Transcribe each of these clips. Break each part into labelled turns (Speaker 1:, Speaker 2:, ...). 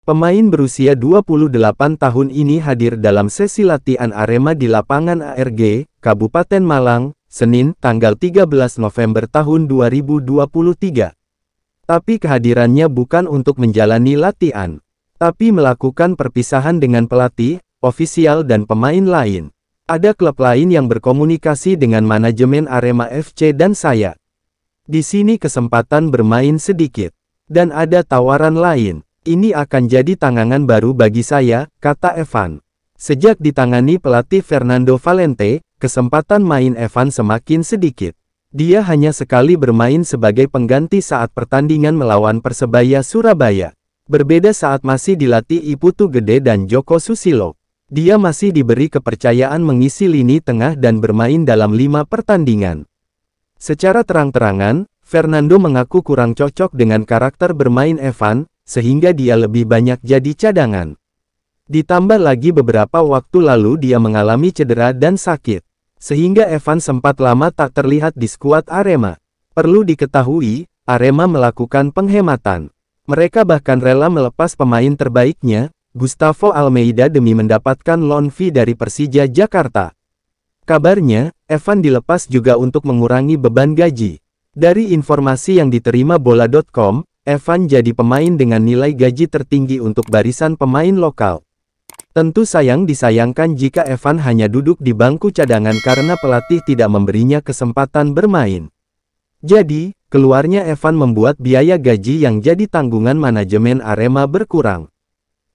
Speaker 1: Pemain berusia 28 tahun ini hadir dalam sesi latihan Arema di lapangan ARG, Kabupaten Malang, Senin, tanggal 13 November tahun 2023. Tapi kehadirannya bukan untuk menjalani latihan, tapi melakukan perpisahan dengan pelatih, ofisial dan pemain lain. Ada klub lain yang berkomunikasi dengan manajemen Arema FC dan saya. Di sini kesempatan bermain sedikit. Dan ada tawaran lain. Ini akan jadi tangangan baru bagi saya, kata Evan. Sejak ditangani pelatih Fernando Valente, kesempatan main Evan semakin sedikit. Dia hanya sekali bermain sebagai pengganti saat pertandingan melawan Persebaya Surabaya. Berbeda saat masih dilatih Iputu Gede dan Joko Susilo. Dia masih diberi kepercayaan mengisi lini tengah dan bermain dalam lima pertandingan. Secara terang-terangan, Fernando mengaku kurang cocok dengan karakter bermain Evan, sehingga dia lebih banyak jadi cadangan. Ditambah lagi beberapa waktu lalu dia mengalami cedera dan sakit, sehingga Evan sempat lama tak terlihat di skuad Arema. Perlu diketahui, Arema melakukan penghematan. Mereka bahkan rela melepas pemain terbaiknya, Gustavo Almeida demi mendapatkan loan fee dari Persija Jakarta. Kabarnya, Evan dilepas juga untuk mengurangi beban gaji. Dari informasi yang diterima bola.com, Evan jadi pemain dengan nilai gaji tertinggi untuk barisan pemain lokal. Tentu sayang disayangkan jika Evan hanya duduk di bangku cadangan karena pelatih tidak memberinya kesempatan bermain. Jadi, keluarnya Evan membuat biaya gaji yang jadi tanggungan manajemen Arema berkurang.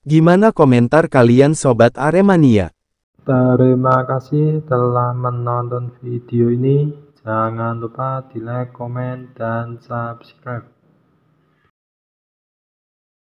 Speaker 1: Gimana komentar kalian Sobat Aremania?
Speaker 2: Terima kasih telah menonton video ini. Jangan lupa di like, komen, dan subscribe.